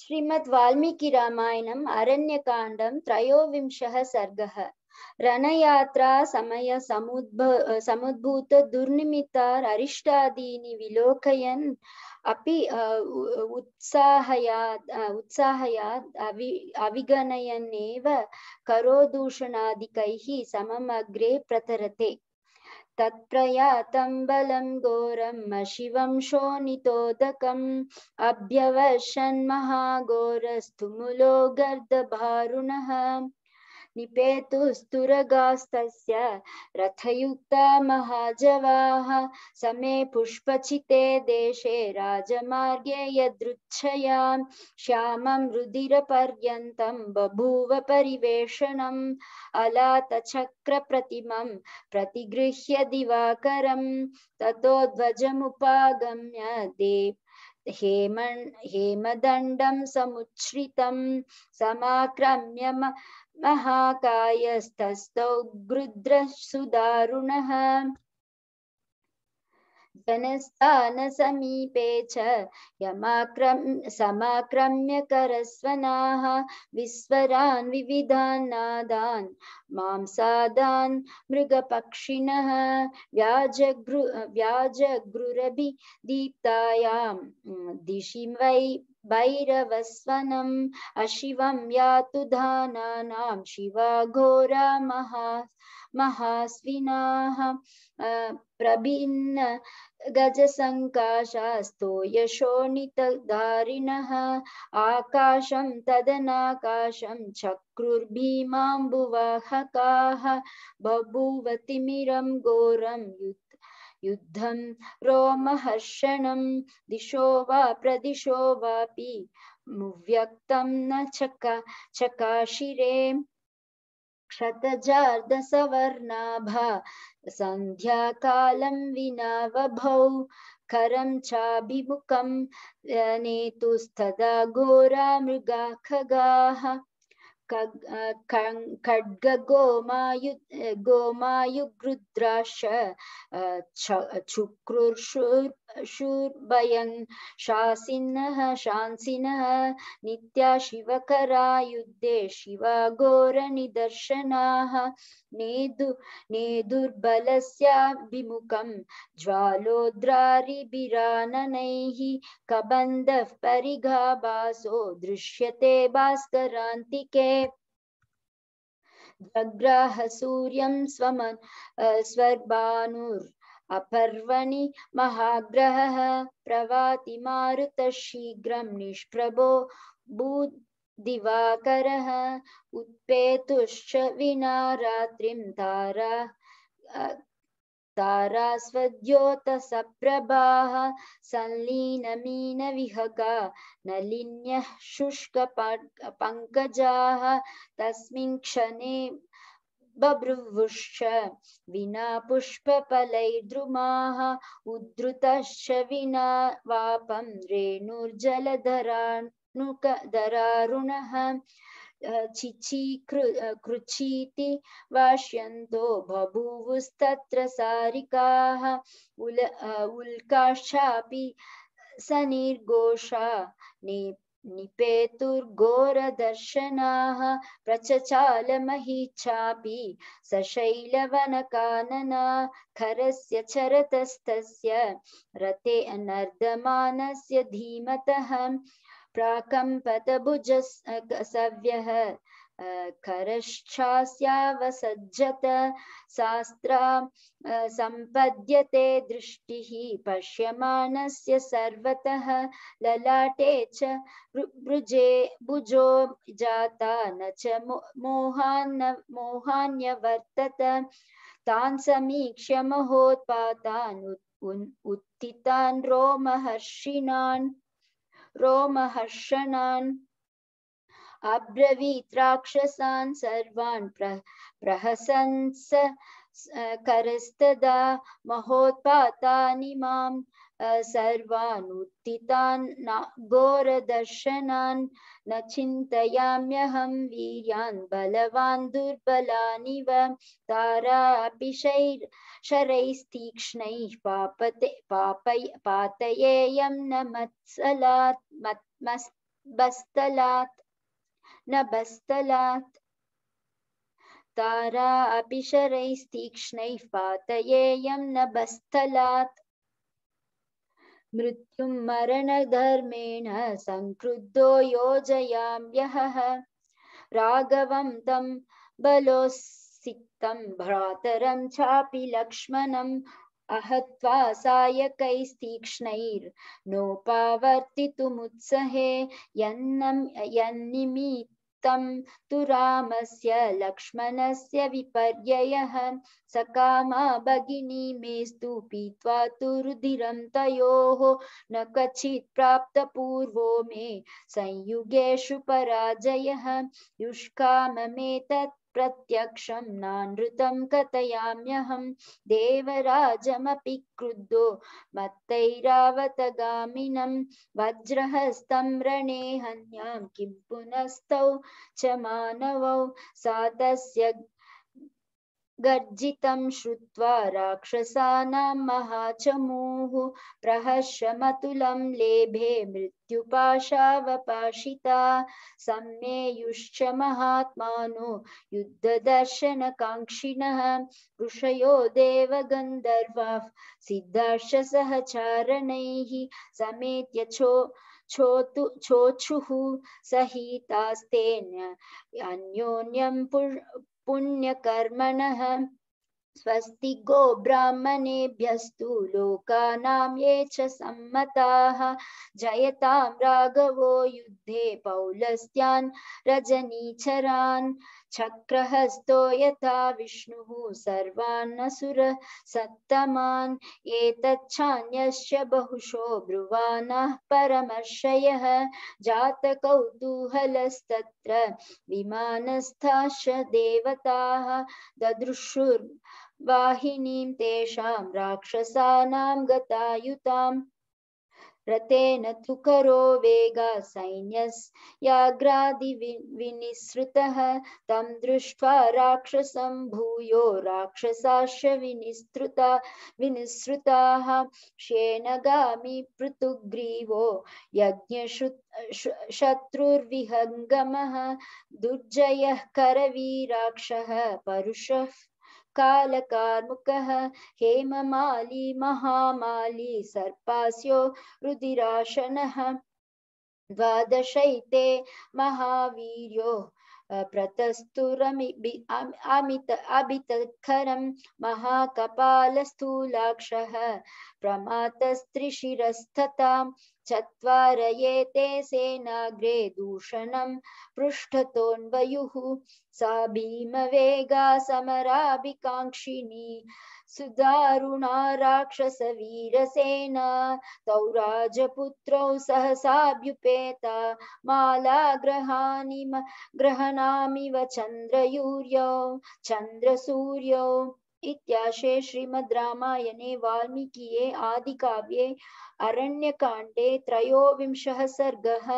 श्रीमद् वाल्मीकि रामायणम् अरण्यकाण्डं त्रयोविंशः सर्गः रणयात्रा समय समुद्भ समुद्भूत दुर्निमित्तार अरिष्टादीनि विलोकयन् अपि उत्साहयात् उत्साहयात् अवि अविगणयन्नेव करोदूषणादिकैः सममग्रे प्रतरते तत्प्रयातं बलं घोरम् अशिवं शोणितोदकम् अभ्यवर्षन् महाघोरस्तुमुलो गर्दभारुणः निपेतुस्तुरगास्तस्य रथयुक्ता महाजवाः समे पुष्पचिते देशे राजमार्गे यदृच्छयां श्यामं रुधिरपर्यन्तं बभूव परिवेषणम् अलातचक्रप्रतिमं प्रतिगृह्य दिवाकरं ततो ध्वजमुपागम्य देव हेम हेमदण्डं समुच्छ्रितं समाक्रम्य महाकायस्तस्थौ सुदारुण वनस्थानसमीपे च यमाक्रम् समाक्रम्य करस्वनाः विस्वरान् विविधान् नादान् मांसादान् मृगपक्षिणः व्याजग्रु व्याजग्रुरभि दीप्तायां दिशि वै भैरवस्वनम् अशिवं यातु धानानां महा महास्विनाः प्रभिन्न गजसङ्काशास्तो यशोणितधारिणः आकाशं तदनाकाशं चक्रुर्भीमाम्बुवाहकाः बभूवतिमिरं घोरं युद्ध युद्धं रोमहर्षणं दिशो वा प्रदिशो वापि मुव्यक्तं न चका चकाशिरे क्षतजार्दसवर्णाभा सन्ध्याकालं विना करं चाभिमुखं नेतुस्तदा घोरा मृगा खगाः खड्गगोमायु गोमायुगृद्राश चक्रुर्षुर् शूर्भयन् शासिनः शांसिनः नित्या शिवकरा युद्धे शिवाघोरनिदर्शनाः नेदु नेदुर्बलस्य विमुखं ज्वालोद्रारिभिराननैः कबन्धः परिघाभासो दृश्यते भास्करान्तिके जग्राह सूर्यं स्वमन् स्वर्भानुर् अपर्वणि महाग्रहः प्रवाति मारुतशीघ्रं निष्प्रभो भूदिवाकरः उत्पेतुश्च विना रात्रिं तारा तारास्वद्योतसप्रभाः संलीनमीनविहगा नलिन्यः शुष्कपङ्कजाः तस्मिन् क्षणे बभ्रुवुश्च विना पुष्पफलैर्द्रुमाः उद्धृतश्च विना वापं रेणुर्जलधरान् चिची कृ कृचीति वाष्यन्तो बभूवुस्तत्र सारिकाः उल उल्काश्चापि सनिर्घोषा ने निपेतुर्घोर दर्शना प्रचचाल मही चापी निपेतुर्घोरदर्शनाः प्रचचालमहीच्छापि सशैलवनकानना खरस्य चरतस्तस्य रते नर्दमानस्य धीमतः भुज सव्यः करश्चास्यावसज्जत शास्त्रा सम्पद्यते दृष्टिः पश्यमानस्य सर्वतः ललाटे च भुजो जाता न च मोहान्न मोहान्यवर्तत तान् समीक्ष्य महोत्पातान् उत्थितान् रोमहर्षिणान् रोमहर्षणान् अब्रवीत राक्षसान सर्वान् प्र प्रहसन्स करस्तदा महोत्पातानि मां सर्वान् उत्थितान् न घोरदर्शनान् न चिन्तयाम्यहं वीर्यान् बलवान् दुर्बलानिव तारापि शैर् शरैस्तीक्ष्णैः पापते पापय पातयेयं न मत्सलात् मत् बस्तलात् न बस्तलात् तारा अपि शरैस्तीक्ष्णैः पातयेयं न बस्थलात् मृत्युं मरणधर्मेण सङ्क्रुद्धो योजयाम्यः राघवं तं बलोस्सिक्तं भ्रातरं चापि लक्ष्मणं अहत्वा सायकैस्तीक्ष्णैर्नोपावर्तितुमुत्सहे यन्नम् यन्निमित् तं तु रामस्य लक्ष्मणस्य विपर्ययः सकामा भगिनी मेस्तु पीत्वा तु रुधिरं तयोः न क्वचित् प्राप्तपूर्वो मे संयुगेषु पराजयः युष्काममेतत् प्रत्यक्ष नानृतं कथयाम्यहम देवराजमपि क्रुद्धो मत्तैरावतगामिनं वज्रहस्तम रणे हन्यां किं पुनस्तौ च मानवौ सा गर्जितं श्रुत्वा राक्षसानां महाचमूः प्रहर्षमतुलं लेभे मृत्युपाशावपाशिता सम्मेयुश्च महात्मानो युद्धदर्शनकाङ्क्षिणः ऋषयो देवगन्धर्वाः सिद्धाश्च सहचारणैः समेत्य चो छोतु छोक्षुः सहितास्तेन अन्योन्यं पुण्यकर्मण स्वस्ति गो ब्राह्मणेभ्यस्तु लोकानां ये च सम्मताः जयतां राघवो युद्धे पौलस्त्यान् रजनीचरान् चक्रहस्तो यथा विष्णुः सर्वान्नसुर सत्तमान् एतच्छान्यश्च बहुशो ब्रुवाणः परमर्षयः जातकौतूहलस्तत्र विमानस्थाश्च देवताः ददृशुर्वाहिनीं तेषां राक्षसानां गतायुताम् रतेन तु करो वेगा सैन्यस्याग्रादिविनिसृतः तं दृष्ट्वा राक्षसं भूयो राक्षसाश्च विनिसृता विनिसृताः शेनगामि पृथुग्रीवो यज्ञशु शत्रुर्विहङ्गमः दुर्जयः करवीराक्षः परुषः कालकार्मुकः हेममाली महामाली सर्पास्यो रुधिराशनः द्वादशैते महावीर्यो प्रतस्तुरमिभि अमित अभितखरं महाकपालस्थूलाक्षः प्रमातस्त्रिशिरस्ततां चत्वार एते सेनाग्रे दूषणं पृष्ठतोऽन्वयुः सा सुदारुणा राक्षस राक्षसवीरसेना तौ राजपुत्रौ सहसाभ्युपेत मालाग्रहानि ग्रहणामिव चन्द्रयूर्यौ चन्द्रसूर्यौ इत्याशे श्रीमद् श्रीमद्रामायणे वाल्मीकिये आदिकाव्ये अरण्यकाण्डे त्रयोविंशः सर्गः